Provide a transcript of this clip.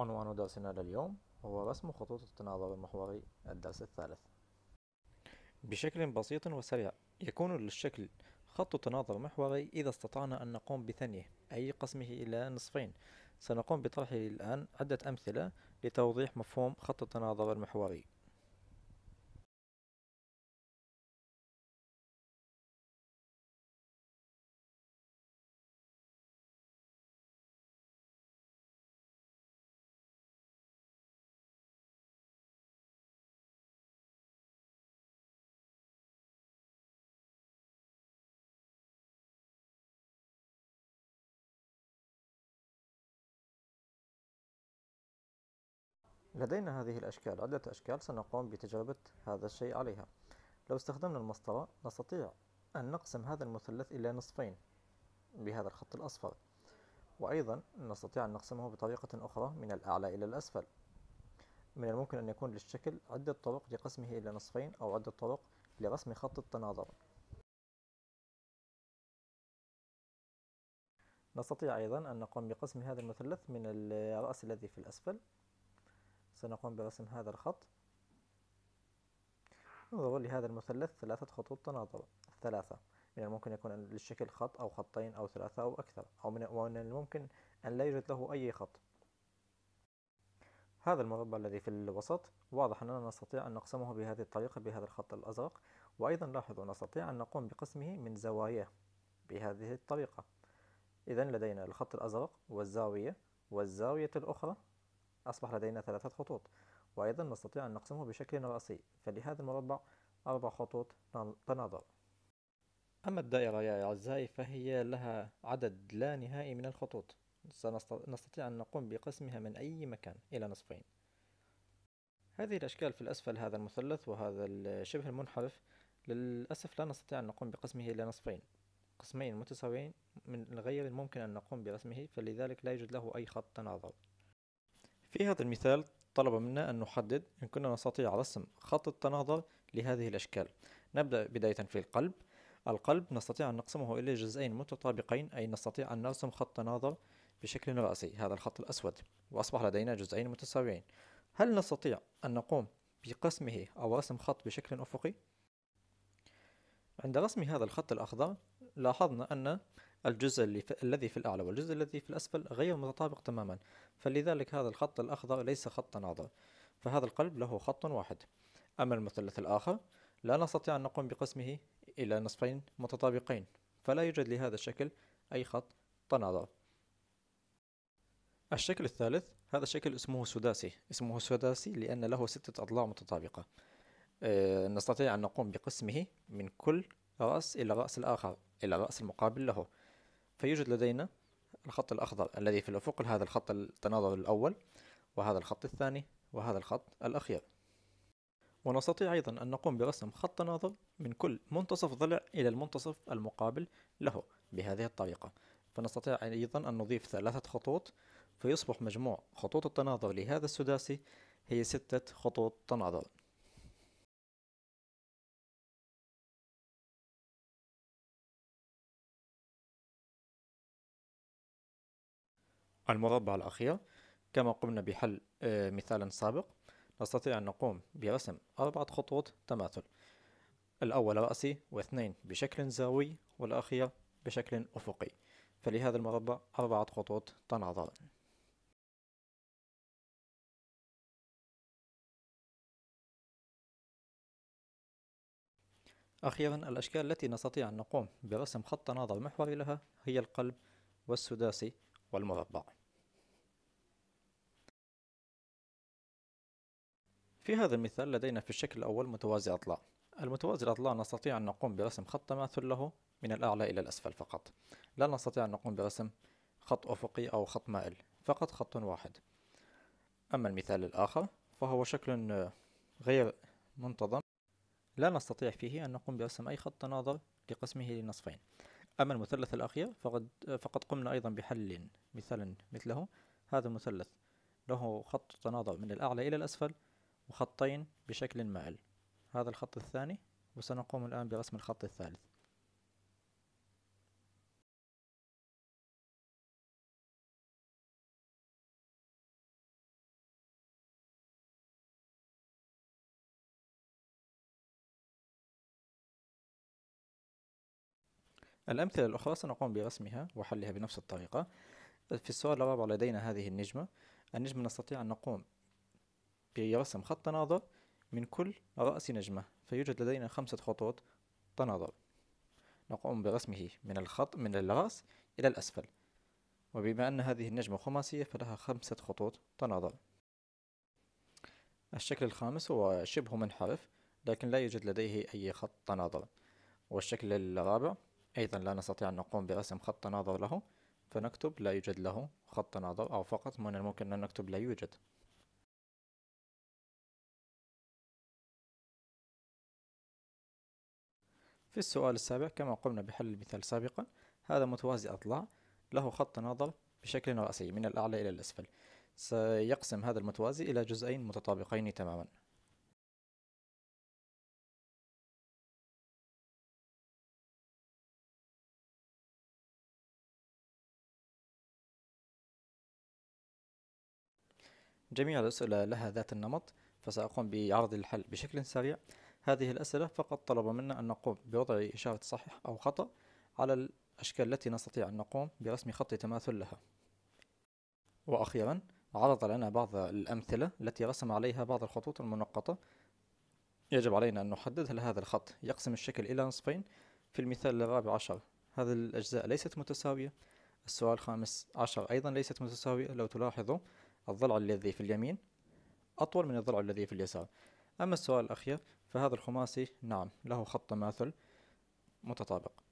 عنوان درسنا لليوم هو رسم خطوط التناظر المحوري الدرس الثالث بشكل بسيط وسريع يكون للشكل خط تناظر محوري إذا استطعنا أن نقوم بثنيه أي قسمه إلى نصفين سنقوم بطرحه الآن عدة أمثلة لتوضيح مفهوم خط التناظر المحوري لدينا هذه الأشكال عدة أشكال سنقوم بتجربة هذا الشيء عليها لو استخدمنا المسطرة نستطيع أن نقسم هذا المثلث إلى نصفين بهذا الخط الأصفر وأيضا نستطيع أن نقسمه بطريقة أخرى من الأعلى إلى الأسفل من الممكن أن يكون للشكل عدة طرق لقسمه إلى نصفين أو عدة طرق لرسم خط التناظر نستطيع أيضا أن نقوم بقسم هذا المثلث من الرأس الذي في الأسفل سنقوم برسم هذا الخط انظروا لهذا المثلث ثلاثة خطوط تناظر الثلاثة من الممكن يكون للشكل خط أو خطين أو ثلاثة أو أكثر أو من الممكن أن لا يوجد له أي خط هذا المربع الذي في الوسط واضح أننا نستطيع أن نقسمه بهذه الطريقة بهذا الخط الأزرق وأيضا لاحظوا نستطيع أن نقوم بقسمه من زواياه بهذه الطريقة إذا لدينا الخط الأزرق والزاوية والزاوية الأخرى أصبح لدينا ثلاثة خطوط وأيضا نستطيع أن نقسمه بشكل رأسي فلهذا المربع أربع خطوط تناظر أما الدائرة يا أعزائي فهي لها عدد لا نهائي من الخطوط سنستطيع أن نقوم بقسمها من أي مكان إلى نصفين هذه الأشكال في الأسفل هذا المثلث وهذا الشبه المنحرف للأسف لا نستطيع أن نقوم بقسمه إلى نصفين قسمين متساويين من غير الممكن أن نقوم برسمه فلذلك لا يوجد له أي خط تناظر في هذا المثال طلب منا أن نحدد إن كنا نستطيع رسم خط التناظر لهذه الأشكال نبدأ بداية في القلب القلب نستطيع أن نقسمه إلى جزئين متطابقين أي نستطيع أن نرسم خط تناظر بشكل رأسي هذا الخط الأسود وأصبح لدينا جزئين متساويين هل نستطيع أن نقوم بقسمه أو رسم خط بشكل أفقي؟ عند رسم هذا الخط الأخضر لاحظنا أن الجزء اللي في الذي في الأعلى والجزء الذي في الأسفل غير متطابق تماما فلذلك هذا الخط الأخضر ليس خطا عضلا فهذا القلب له خط واحد أما المثلث الآخر لا نستطيع أن نقوم بقسمه إلى نصفين متطابقين فلا يوجد لهذا الشكل أي خط تناظر الشكل الثالث هذا الشكل اسمه سداسي اسمه سداسي لأن له ستة أضلاع متطابقة آه، نستطيع أن نقوم بقسمه من كل رأس إلى رأس الآخر إلى رأس المقابل له فيوجد لدينا الخط الأخضر الذي في الأفق هذا الخط التناظر الأول وهذا الخط الثاني وهذا الخط الأخير ونستطيع أيضا أن نقوم برسم خط تناظر من كل منتصف ضلع إلى المنتصف المقابل له بهذه الطريقة فنستطيع أيضا أن نضيف ثلاثة خطوط فيصبح مجموع خطوط التناظر لهذا السداسي هي ستة خطوط تناظر المربع الأخير كما قمنا بحل آه، مثال سابق نستطيع أن نقوم برسم أربعة خطوط تماثل الأول رأسي واثنين بشكل زاوي والأخير بشكل أفقي فلهذا المربع أربعة خطوط تناظر أخيرا الأشكال التي نستطيع أن نقوم برسم خط تناظر محوري لها هي القلب والسداسي والمربع في هذا المثال لدينا في الشكل الأول متوازي أضلاع المتوازي الأضلاع نستطيع أن نقوم برسم خط تماثل له من الأعلى إلى الأسفل فقط لا نستطيع أن نقوم برسم خط أفقي أو خط مائل فقط خط واحد أما المثال الآخر فهو شكل غير منتظم لا نستطيع فيه أن نقوم برسم أي خط تناظر لقسمه لنصفين أما المثلث الأخير فقد, فقد قمنا أيضا بحل مثال مثله هذا المثلث له خط تناظر من الأعلى إلى الأسفل وخطين بشكل مائل هذا الخط الثاني وسنقوم الآن برسم الخط الثالث الأمثلة الأخرى سنقوم برسمها وحلها بنفس الطريقة في السؤال الرابع لدينا هذه النجمة النجمة نستطيع أن نقوم يرسم خط تناظر من كل رأس نجمة فيوجد لدينا خمسة خطوط تناظر نقوم برسمه من الخط من الرأس إلى الأسفل وبما أن هذه النجمة خماسية فلها خمسة خطوط تناظر الشكل الخامس هو شبه منحرف لكن لا يوجد لديه أي خط تناظر والشكل الرابع أيضا لا نستطيع أن نقوم برسم خط تناظر له فنكتب لا يوجد له خط تناظر أو فقط من الممكن أن نكتب لا يوجد في السؤال السابع كما قمنا بحل المثال سابقا هذا متوازي أضلاع له خط ناضل بشكل رأسي من الأعلى إلى الأسفل سيقسم هذا المتوازي إلى جزئين متطابقين تماما جميع الأسئلة لها ذات النمط فسأقوم بعرض الحل بشكل سريع هذه الأسئلة فقط طلب منا أن نقوم بوضع إشارة صحيح أو خطأ على الأشكال التي نستطيع أن نقوم برسم خط تماثل لها وأخيرا عرض لنا بعض الأمثلة التي رسم عليها بعض الخطوط المنقطة يجب علينا أن نحدد هل هذا الخط يقسم الشكل إلى نصفين في المثال الرابع عشر هذه الأجزاء ليست متساوية السؤال الخامس عشر أيضا ليست متساوية لو تلاحظوا الضلع الذي في اليمين أطول من الضلع الذي في اليسار أما السؤال الأخير فهذا الخماسي نعم له خط تماثل متطابق